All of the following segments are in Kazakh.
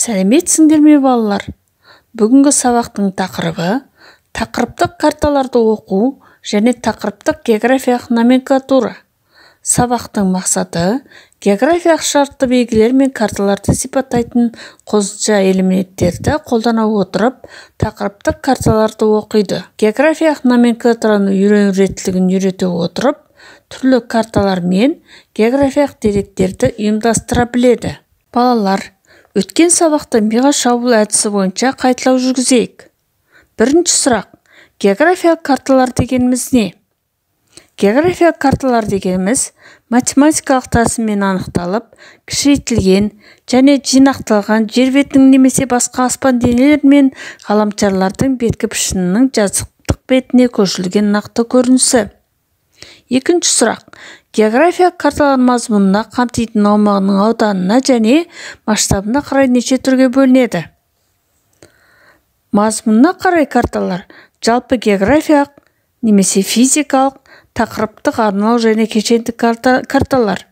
сәлеметсіңдер ме балалар бүгінгі сабақтың тақырыбы тақырыптық карталарды оқу және тақырыптық географиялық номенклатура сабақтың мақсаты географиялық шартты белгілер мен карталарды сипаттайтын қосымша элементтерді қолдана отырып тақырыптық карталарды оқиды географиялық номенклатураны үйрену реттілігін үйрете отырып түрлі карталар мен географиялық деректерді ұйымдастыра біледі балалар өткен сабақта миға шабуыл әдісі бойынша қайталау жүргізейік бірінші сұрақ географиялық карталар дегеніміз не географиялық карталар дегеніміз математикалық тәсілмен анықталып кішірейтілген және жинақталған жер бетінің немесе басқа аспан денелер мен ғаламшарлардың беткі пішінінің жазықтық бетіне көшірілген нақты көрінісі екінші сұрақ география карталар мазмұнына қамтитын аумағының ауданына және масштабына қарай неше түрге бөлінеді мазмұнына қарай карталар жалпы географиялық немесе физикалық тақырыптық арнау және кешендік карталар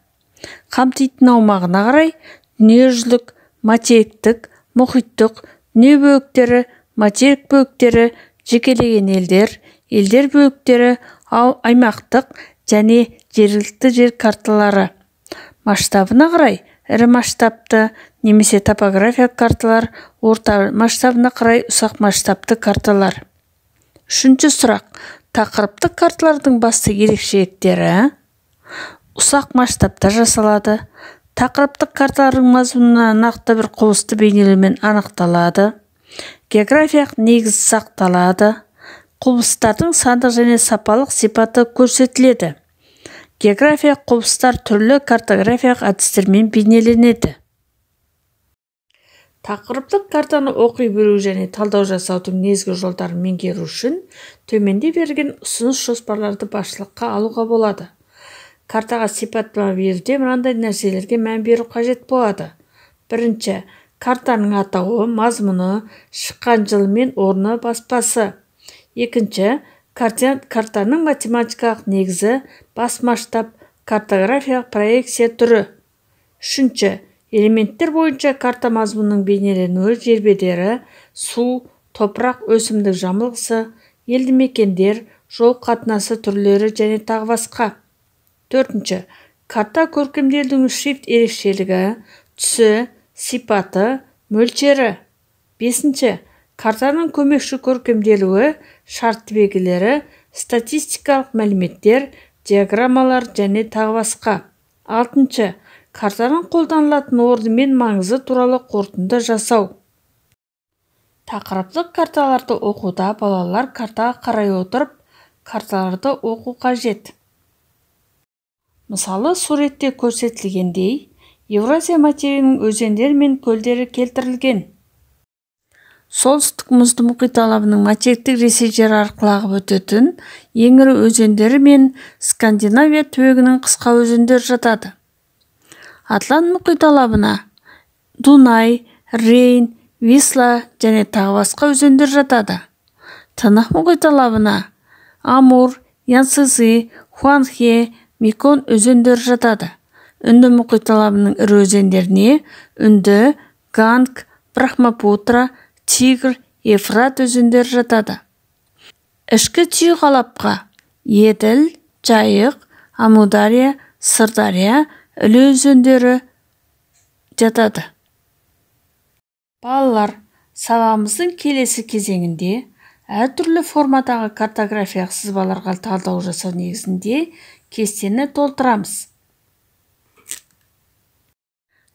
қамтитын аумағына қарай дүниежүзілік материктік мұхиттық дүние бөліктері материк бөліктері жекелеген елдер елдер бөліктері ау, аймақтық және жергілікті жер карталары масштабына қарай ірі масштабты немесе топографиялық карталар орта масштабына қарай ұсақ масштабты карталар үшінші сұрақ тақырыптық карталардың басты ерекшеліктері ұсақ масштабта жасалады тақырыптық карталардың мазмұны нақты бір құбылысты бейнелеумен анықталады географиялық негіз сақталады құбылыстардың сандық және сапалық сипаты көрсетіледі география құбылыстар түрлі картографиялық әдістермен бейнеленеді тақырыптық картаны оқи білу және талдау жасаудың негізгі жолдарын меңгеру үшін төменде берген ұсыныс жоспарларды басшылыққа алуға болады картаға сипаттама беруде мынандай нәрселерге мән беру қажет болады бірінші картаның атауы мазмұны шыққан жылы мен орны баспасы екінші картаның математикалық негізі бас масштаб картографиялық проекция түрі үшінші элементтер бойынша карта мазмұнының бейнеленуі жербедері су топырақ өсімдік жамылғысы елді мекендер жол қатынасы түрлері және тағы басқа төртінші карта көркемделуінің шрифт ерекшелігі түсі сипаты мөлшері бесінші картаның көмекші көркемделуі шарт белгілері статистикалық мәліметтер диаграммалар және тағы басқа алтыншы картаның қолданылатын орны мен маңызы туралы қорытынды жасау тақырыптық карталарды оқуда балалар картаға қарай отырып карталарды оқу қажет мысалы суретте көрсетілгендей еуразия материгінің өзендер мен көлдері келтірілген солтүстік мұзды мұхит алабының материктік ресей жері арқылы ағып өтетін ең ірі өзендері мен скандинавия түбегінің қысқа өзендері жатады атлант мұхит алабына дунай рейн висла және тағы басқа өзендер жатады тынық мұхит алабына амур янсызы, хуанхе микон өзендері жатады үнді мұхит алабының ірі өзендеріне үнді ганг брахмапутра тигр ефрат өзендер жатады ішкі түйе алапқа еділ жайық амудария сырдария іле өзендері жатады балалар сабағымыздың келесі кезеңінде әртүрлі формадағы картографиялық сызбаларға талдау жасау негізінде кестені толтырамыз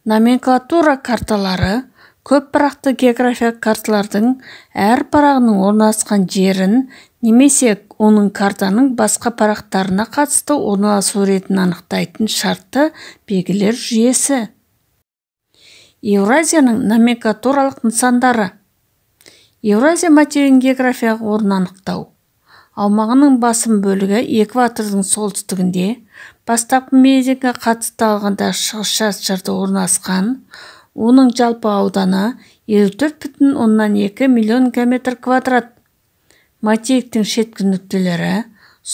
номенклатура карталары көп парақты географиялық карталардың әр парағының орналасқан жерін немесе оның картаның басқа парақтарына қатысты орналасу ретін анықтайтын шартты белгілер жүйесі еуразияның номенклатуралық нысандары еуразия материн географиялық орнын анықтау аумағының басым бөлігі экватордың солтүстігінде бастапқы меридианға қатысты алғанда шығыс жарты орналасқан оның жалпы ауданы елу төрт бүтін оннан екі миллион километр квадрат материктің шеткі нүктелері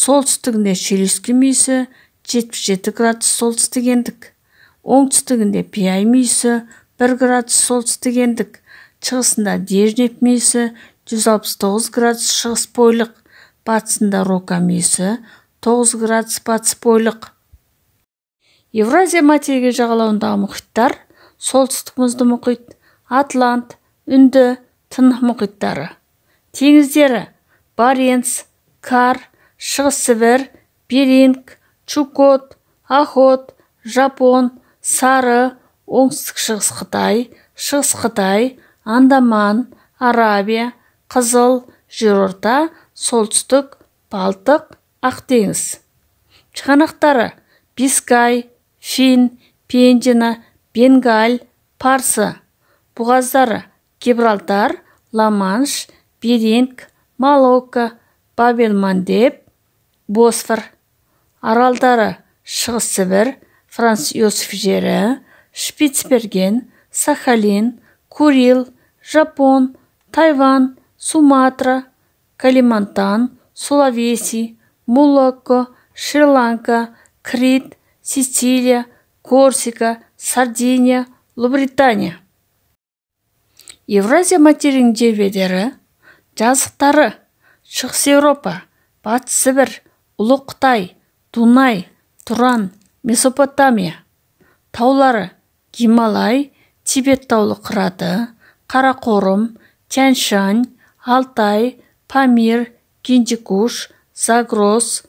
солтүстігінде шилиски мүйісі жетпіс жеті градус солтүстік ендік оңтүстігінде пиай мүйісі бір градус солтүстік ендік шығысында дежнев мүйісі 169 градус шығыс бойлық батысында рока мүйісі 9 градус батыс бойлық евразия материгі жағалауындағы мұхиттар солтүстік мұзды мұхит атлант үнді тынық мұхиттары теңіздері баренц кар шығыс сібір беринг чукот охот жапон сары оңтүстік шығыс қытай шығыс қытай андаман арабия қызыл жерорта солтүстік балтық ақ теңіз шығанақтары бискай фин пенджина бенгаль парсы бұғаздары Гебралтар, Ламанш, беринг Малока, бабель босфор аралдары шығыс сібір франц иосиф жері шпицберген сахалин курил жапон Тайван, суматра калимантан сулавеси молокко шри ланка крит сицилия корсика сардиния Лубритания. евразия материн бедері жазықтары шығыс Европа, батыс сібір ұлы қытай дунай тұран месопотамия таулары гималай тибет таулы қыраты қарақорым тянь шань алтай памир гиндикуш загрос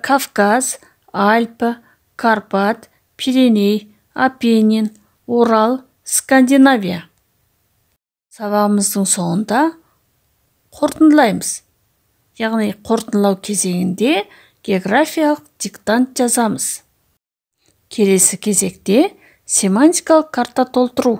кавказ Альпы, карпат пиреней Апенин, орал скандинавия сабағымыздың соңында қорытындылаймыз яғни қорытындылау кезеңінде географиялық диктант жазамыз келесі кезекте семантикалық карта толтыру